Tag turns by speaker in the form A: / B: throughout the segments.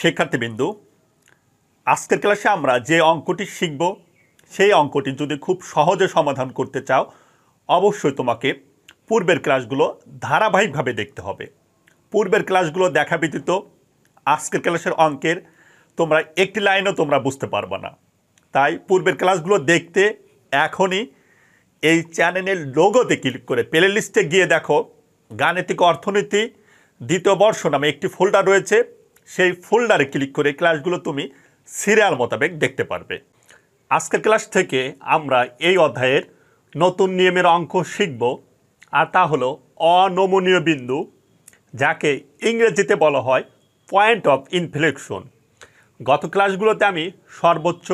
A: শিক্ষার্থীবৃন্দু আজকের ক্লাসে আমরা যে অঙ্কটি শিখব সেই অঙ্কটি যদি খুব সহজে সমাধান করতে চাও অবশ্যই তোমাকে পূর্বের ক্লাসগুলো ধারাবাহিকভাবে দেখতে হবে পূর্বের ক্লাসগুলো দেখা ব্যতীত আজকের ক্লাসের অঙ্কের তোমরা একটি লাইনও তোমরা বুঝতে পারবে না তাই পূর্বের ক্লাসগুলো দেখতে এখনই এই চ্যানেলের লোগোতে ক্লিক করে প্লে লিস্টে গিয়ে দেখো গাণিতিক অর্থনীতি দ্বিতীয় বর্ষ নামে একটি ফোল্ডার রয়েছে সেই ফোল্ডারে ক্লিক করে ক্লাসগুলো তুমি সিরিয়াল মোতাবেক দেখতে পারবে আজকের ক্লাস থেকে আমরা এই অধ্যায়ের নতুন নিয়মের অঙ্ক শিখব আর তা হলো অনমনীয় বিন্দু যাকে ইংরেজিতে বলা হয় পয়েন্ট অফ ইনফ্লেকশন গত ক্লাসগুলোতে আমি সর্বোচ্চ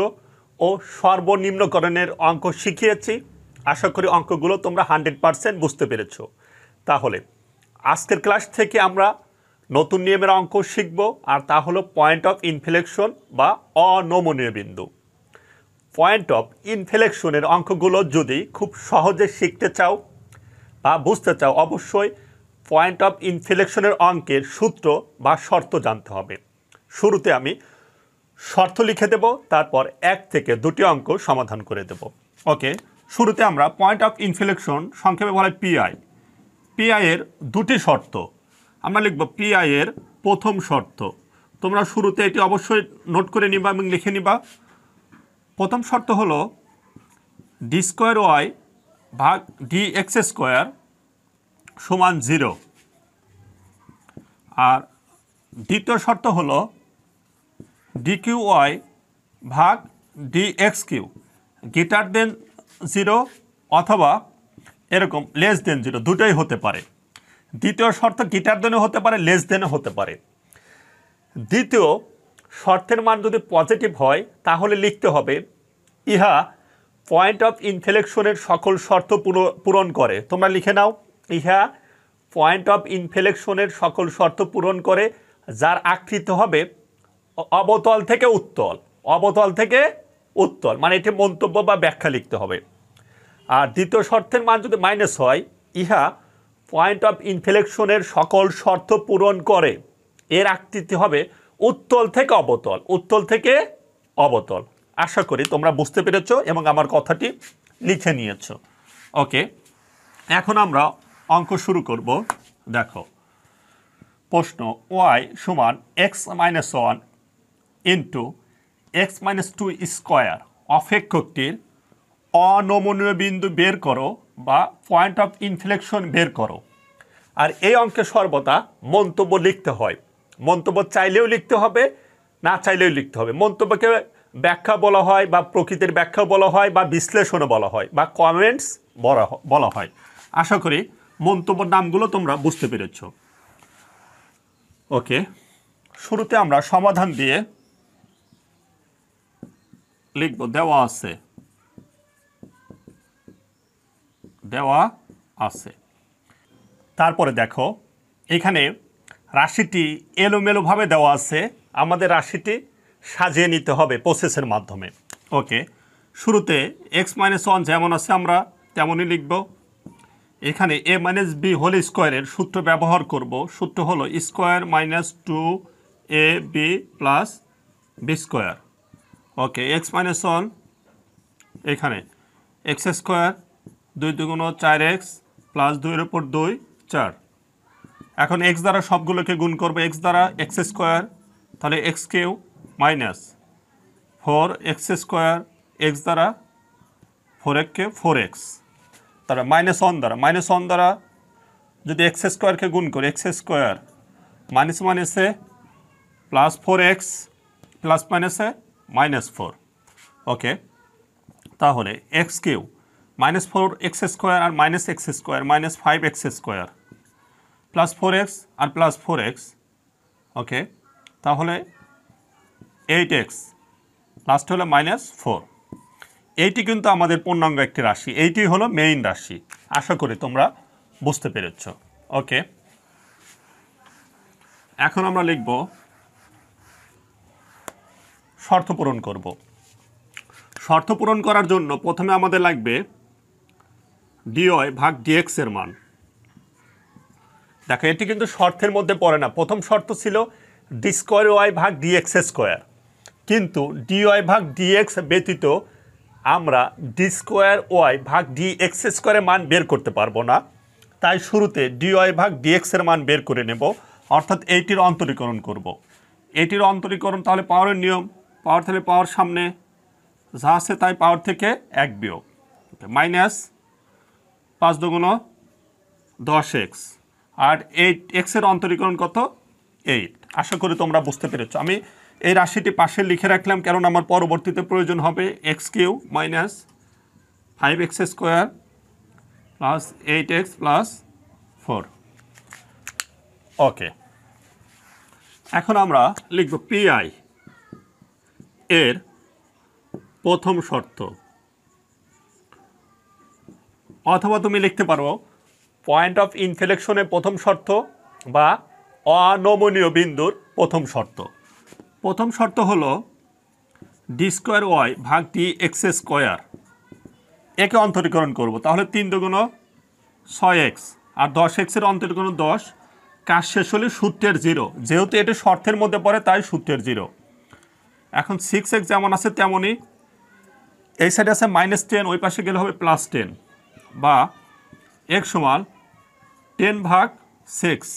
A: ও সর্বনিম্নকরণের অঙ্ক শিখিয়েছি আশা করি অঙ্কগুলো তোমরা হান্ড্রেড পারসেন্ট বুঝতে পেরেছ তাহলে আজকের ক্লাস থেকে আমরা নতুন নিয়মের অঙ্ক শিখব আর তা হলো পয়েন্ট অফ ইনফ্লেকশন বা অনমনীয় বিন্দু পয়েন্ট অফ ইনফ্লেকশনের অঙ্কগুলো যদি খুব সহজে শিখতে চাও বা বুঝতে চাও অবশ্যই পয়েন্ট অফ ইনফ্লেকশনের অঙ্কের সূত্র বা শর্ত জানতে হবে শুরুতে আমি শর্ত লিখে দেব তারপর এক থেকে দুটি অঙ্ক সমাধান করে দেব ওকে শুরুতে আমরা পয়েন্ট অফ ইনফ্লেকশন সংক্ষেপে বলা হয় পিআই পিআইয়ের দুটি শর্ত আমরা লিখব পিআই এর প্রথম শর্ত তোমরা শুরুতে এটি অবশ্যই নোট করে নিবা এবং লিখে নিবা প্রথম শর্ত হল ডি স্কোয়ার ওয়াই ভাগ ডি এক্স স্কোয়ার সমান জিরো আর দ্বিতীয় শর্ত হল ডি কিউ ওয়াই ভাগ D X cube greater than zero অথবা এরকম লেস দেন জিরো দুটোই হতে পারে দ্বিতীয় শর্ত গিটার দেনে হতে পারে লেস দেনে হতে পারে দ্বিতীয় শর্তের মান যদি পজিটিভ হয় তাহলে লিখতে হবে ইহা পয়েন্ট অফ ইনফ্লেকশনের সকল শর্ত পূরণ করে তোমরা লিখে নাও ইহা পয়েন্ট অফ ইনফ্লেকশনের সকল শর্ত পূরণ করে যার আকৃতি হবে অবতল থেকে উত্তল অবতল থেকে উত্তল মানে এটি মন্তব্য বা ব্যাখ্যা লিখতে হবে আর দ্বিতীয় শর্তের মান যদি মাইনাস হয় ইহা পয়েন্ট অফ ইনফ্লেকশনের সকল শর্ত পূরণ করে এর আকৃতি হবে উত্তল থেকে অবতল উত্তল থেকে অবতল আশা করি তোমরা বুঝতে পেরেছ এবং আমার কথাটি লিখে নিয়েছ ওকে এখন আমরা অঙ্ক শুরু করব দেখো প্রশ্ন ওয়াই সমান X minus one into X minus two square অপেক্ষকটির অনমনীয় বিন্দু বের করো বা পয়েন্ট অফ ইনফ্লেকশন বের করো আর এই অঙ্কে সর্বদা মন্তব্য লিখতে হয় মন্তব্য চাইলেও লিখতে হবে না চাইলেও লিখতে হবে মন্তব্যকে ব্যাখ্যা বলা হয় বা প্রকৃতির ব্যাখ্যা বলা হয় বা বিশ্লেষণও বলা হয় বা কমেন্টস বলা হয় আশা করি মন্তব্য নামগুলো তোমরা বুঝতে পেরেছ ওকে শুরুতে আমরা সমাধান দিয়ে লিখব দেওয়া আছে দেওয়া আছে তারপরে দেখো এখানে রাশিটি এলোমেলোভাবে দেওয়া আছে আমাদের রাশিটি সাজিয়ে নিতে হবে প্রসেসের মাধ্যমে ওকে শুরুতে এক্স মাইনাস ওয়ান যেমন আছে আমরা তেমনই লিখব এখানে এ মাইনাস বি হোল স্কোয়ারের সূত্র ব্যবহার করব সূত্র হলো square minus two A B plus B square okay X minus one এখানে এক্স স্কোয়ার দুই দুগুণ চার এক্স প্লাস দুইয়ের উপর দুই চার এখন এক্স দ্বারা সবগুলোকে গুণ করবো এক্স দ্বারা এক্স স্কোয়ার তাহলে X cube minus four X square X দ্বারা ফোর এককে ফোর এক্স তারা মাইনাস ওয়ান দ্বারা মাইনাস ওয়ান দ্বারা যদি এক্স স্কোয়ারকে গুণ করি এক্স স্কোয়ার মাইনাস মাইনাসে প্লাস ফোর এক্স প্লাস মাইনাসে মাইনাস ফোর ওকে তাহলে X cube minus four X square আর minus X square minus five X square plus four X আর প্লাস ফোর এক্স ওকে তাহলে eight X last হলো minus four eighty কিন্তু আমাদের পূর্ণাঙ্গ একটি রাশি এইটি হলো মেইন রাশি আশা করি তোমরা বুঝতে পেরেছ ওকে এখন আমরা লিখব শর্ত পূরণ করব শর্ত পূরণ করার জন্য প্রথমে আমাদের লাগবে ডিওয়াই ভাগ ডিএক্স এর মান দেখো এটি কিন্তু শর্তের মধ্যে পড়ে না প্রথম শর্ত ছিল ডি স্কোয়ার ওয়াই ভাগ ডিএক্স স্কোয়ার কিন্তু ডিওয়াই ভাগ ডিএক্স ব্যতীত আমরা ডি স্কোয়ার ওয়াই ভাগ ডিএক্স স্কোয়ারের মান বের করতে পারবো না তাই শুরুতে ডিওয়াই ভাগ ডিএক্স এর মান বের করে নেব অর্থাৎ এইটির অন্তরীকরণ করব। এটির অন্তরীকরণ তাহলে পাওয়ারের নিয়ম পাওয়ার তাহলে পাওয়ার সামনে যা আছে তাই পাওয়ার থেকে এক বিয়োগ মাইনাস পাঁচ দুগুণ দশ এক্স আর এইট এক্সের অন্তরীকরণ কত এইট আশা করি তোমরা বুঝতে পেরেছ আমি এই রাশিটি পাশে লিখে রাখলাম কারণ আমার পরবর্তীতে প্রয়োজন হবে X cube minus five X square plus eight X plus four okay এখন আমরা লিখব পিআই এর প্রথম শর্ত অথবা তুমি লিখতে পারো পয়েন্ট অফ ইনফ্লেকশনের প্রথম শর্ত বা অনমনীয় বিন্দুর প্রথম শর্ত প্রথম শর্ত হল ডি স্কোয়ার ওয়াই ভাগ ডি এক্স স্কোয়ার একে অন্তরীকরণ করব তাহলে তিন দুগুণ ছয় এক্স আর দশ এক্সের অন্তরীকরণ দশ কাজ শেষ হলে সূত্রের জিরো যেহেতু এটি শর্তের মধ্যে পড়ে তাই সূত্রের জিরো এখন সিক্স এক্স যেমন আছে তেমনই এই সাইডে আছে মাইনাস টেন ওই পাশে গেলে হবে প্লাস টেন বা এক সমান টেন ভাগ সিক্স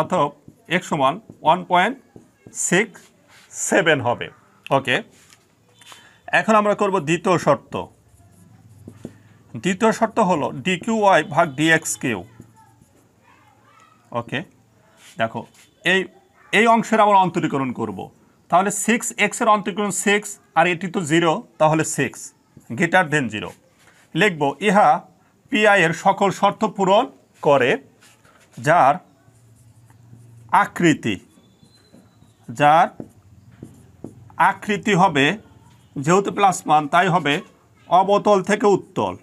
A: অর্থাৎ এক সমান ওয়ান পয়েন্ট সিক্স সেভেন হবে ওকে এখন আমরা করব দ্বিতীয় শর্ত দ্বিতীয় শর্ত হলো ডি ওয়াই ভাগ ডিএক্স কিউ ওকে দেখো এই এই অংশের আমরা অন্তরীকরণ করব। তাহলে সিক্স এক্সের অন্তরীকরণ সিক্স আর এটি তো জিরো তাহলে সিক্স গেটার দেন জিরো লিখব ইহা পিআইয়ের সকল শর্ত পূরণ করে যার আকৃতি যার আকৃতি হবে যেহেতু প্লাস ওয়ান তাই হবে অবতল থেকে উত্তল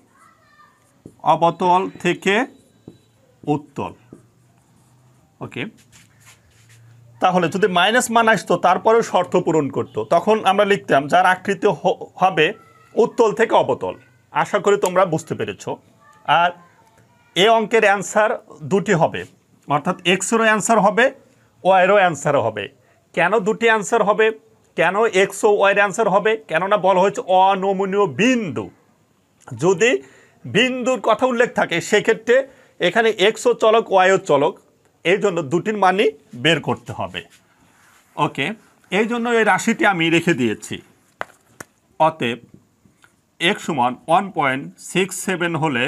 A: অবতল থেকে উত্তল ওকে তাহলে যদি মাইনাস মান আসতো তারপরে শর্ত পূরণ করতো তখন আমরা লিখতাম যার আকৃতি হবে উত্তল থেকে অবতল আশা করি তোমরা বুঝতে পেরেছো আর এ অঙ্কের অ্যান্সার দুটি হবে অর্থাৎ এক্সেরও অ্যান্সার হবে ওয়াইয়েরও অ্যান্সারও হবে কেন দুটি অ্যান্সার হবে কেন এক্স ও ওয়াইয়ের অ্যান্সার হবে কেননা বলা হয়েছে অনমনীয় বিন্দু যদি বিন্দুর কথা উল্লেখ থাকে সেক্ষেত্রে এখানে এক্সও চলক ওয়াইও চলক এই জন্য দুটির মানই বের করতে হবে ওকে এই জন্য এই রাশিটি আমি রেখে দিয়েছি অতএব এক সমান ওয়ান পয়েন্ট সিক্স সেভেন হলে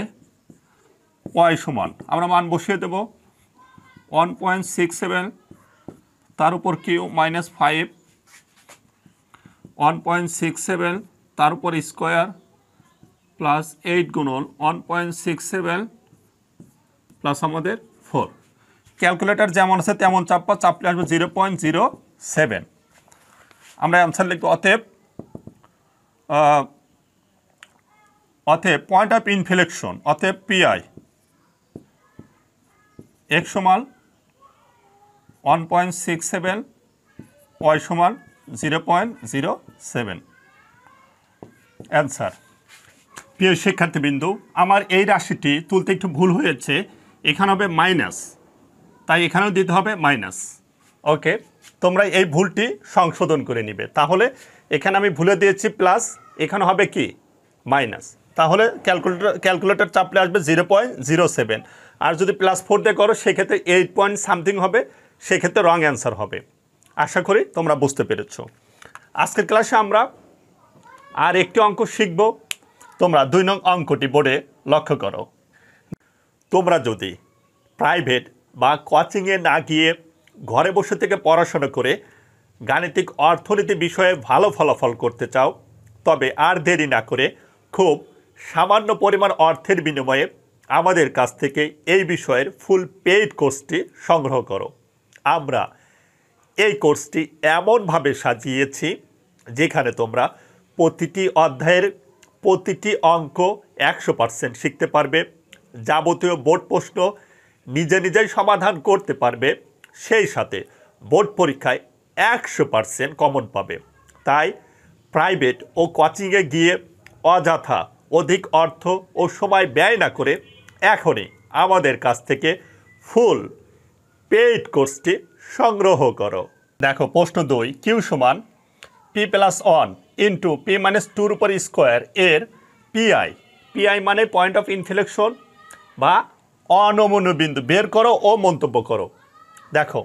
A: ওয়াই সমান আমরা মান বসিয়ে দেব ওয়ান পয়েন্ট সিক্স সেভেন তার উপর cube minus five one point six seven তার উপর স্কোয়ার প্লাস এইট গুণন one point six seven plus আমাদের ফোর ক্যালকুলেটার যেমন আছে তেমন চাপা চাপলে আসবে জিরো পয়েন্ট জিরো সেভেন আমরা অ্যান্সার লিখব অতএব অতএব পয়েন্ট অফ ইনফ্লেকশন অতএব পিআই এক সমান one point six seven Y সমান zero point zero seven answer প্রিয় শিক্ষার্থীবৃন্দ আমার এই রাশিটি তুলতে একটু ভুল হয়েছে এখানে হবে মাইনাস তাই এখানেও দিতে হবে মাইনাস ওকে তোমরা এই ভুলটি সংশোধন করে নিবে তাহলে এখানে আমি ভুলে দিয়েছি প্লাস এখানে হবে কি মাইনাস তাহলে ক্যালকুলেটর ক্যালকুলেটর চাপলে আসবে জিরো পয়েন্ট জিরো সেভেন আর যদি প্লাস ফোর দিয়ে করো সেক্ষেত্রে এইট পয়েন্ট সামথিং হবে সেক্ষেত্রে রং অ্যান্সার হবে আশা করি তোমরা বুঝতে পেরেছ আজকের ক্লাসে আমরা আর একটি অঙ্ক শিখব তোমরা দুই নং অঙ্কটি বোর্ডে লক্ষ্য করো তোমরা যদি প্রাইভেট বা কোচিংয়ে না গিয়ে ঘরে বসে থেকে পড়াশোনা করে গাণিতিক অর্থনীতি বিষয়ে ভালো ফলাফল করতে চাও তবে আর দেরি না করে খুব সামান্য পরিমাণ অর্থের বিনিময়ে আমাদের কাছ থেকে এই বিষয়ের ফুল পেইড কোর্সটি সংগ্রহ করো আমরা এই কোর্সটি এমনভাবে সাজিয়েছি যেখানে তোমরা প্রতিটি অধ্যায়ের প্রতিটি অঙ্ক একশো পার্সেন্ট শিখতে পারবে যাবতীয় বোর্ড প্রশ্ন নিজে নিজেই সমাধান করতে পারবে সেই সাথে বোর্ড পরীক্ষায় একশো পার্সেন্ট কমন পাবে তাই প্রাইভেট ও কোচিংয়ে গিয়ে অযথা অধিক অর্থ ও সময় ব্যয় না করে এখনই আমাদের কাছ থেকে ফুল পেইড কোর্সটি সংগ্রহ করো দেখো প্রশ্ন দুই কিউ সমান P plus one into P minus টুর উপর স্কোয়ার এর পিআই পিআই মানে পয়েন্ট অফ ইনফ্লেকশন বা অনমনীয় বিন্দু বের করো ও মন্তব্য করো দেখো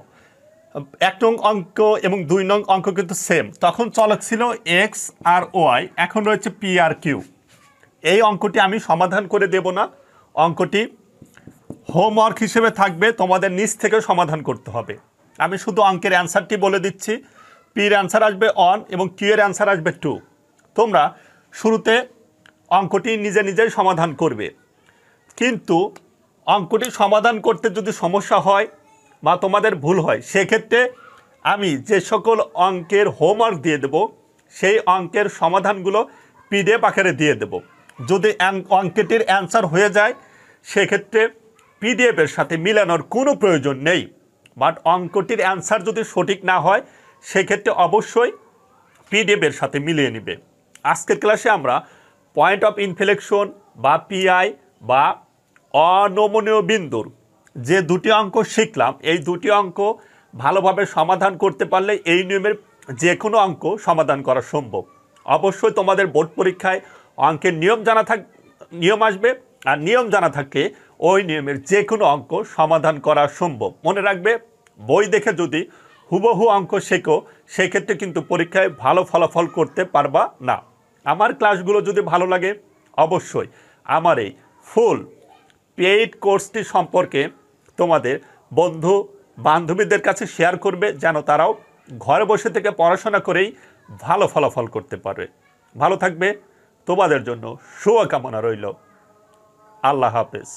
A: এক নং অঙ্ক এবং দুই নং অঙ্ক কিন্তু সেম তখন চলক ছিল এক্স আর ওয়াই এখন রয়েছে পি আর কিউ এই অঙ্কটি আমি সমাধান করে দেব না অঙ্কটি হোমওয়ার্ক হিসেবে থাকবে তোমাদের নিচ থেকে সমাধান করতে হবে আমি শুধু অঙ্কের অ্যান্সারটি বলে দিচ্ছি পির অ্যান্সার আসবে অন এবং কিউ এর অ্যান্সার আসবে টু তোমরা শুরুতে অঙ্কটি নিজে নিজেই সমাধান করবে কিন্তু অঙ্কটি সমাধান করতে যদি সমস্যা হয় বা তোমাদের ভুল হয় সেক্ষেত্রে আমি যে সকল অঙ্কের হোমওয়ার্ক দিয়ে দেব সেই অঙ্কের সমাধানগুলো পিডিএফ আকারে দিয়ে দেবো যদি অঙ্কেটির অ্যান্সার হয়ে যায় সেক্ষেত্রে পিডিএফের সাথে মিলানোর কোনো প্রয়োজন নেই বাট অঙ্কটির অ্যান্সার যদি সঠিক না হয় সেক্ষেত্রে অবশ্যই পিডিএফের সাথে মিলিয়ে নেবে আজকের ক্লাসে আমরা পয়েন্ট অফ ইনফ্লেকশন বা পিআই বা অনমনীয় বিন্দুর যে দুটি অঙ্ক শিখলাম এই দুটি অঙ্ক ভালোভাবে সমাধান করতে পারলে এই নিয়মের যে কোনো অঙ্ক সমাধান করা সম্ভব অবশ্যই তোমাদের বোর্ড পরীক্ষায় অঙ্কের নিয়ম জানা থাক নিয়ম আসবে আর নিয়ম জানা থাকলে ওই নিয়মের যে কোনো অঙ্ক সমাধান করা সম্ভব মনে রাখবে বই দেখে যদি হুবহু অঙ্ক শেখো সেক্ষেত্রে কিন্তু পরীক্ষায় ভালো ফলাফল করতে পারবা না আমার ক্লাসগুলো যদি ভালো লাগে অবশ্যই আমার এই ফুল পেইড কোর্সটি সম্পর্কে তোমাদের বন্ধু বান্ধবীদের কাছে শেয়ার করবে যেন তারাও ঘরে বসে থেকে পড়াশোনা করেই ভালো ফলাফল করতে পারবে ভালো থাকবে তোমাদের জন্য শুভকামনা রইল আল্লাহ হাফেজ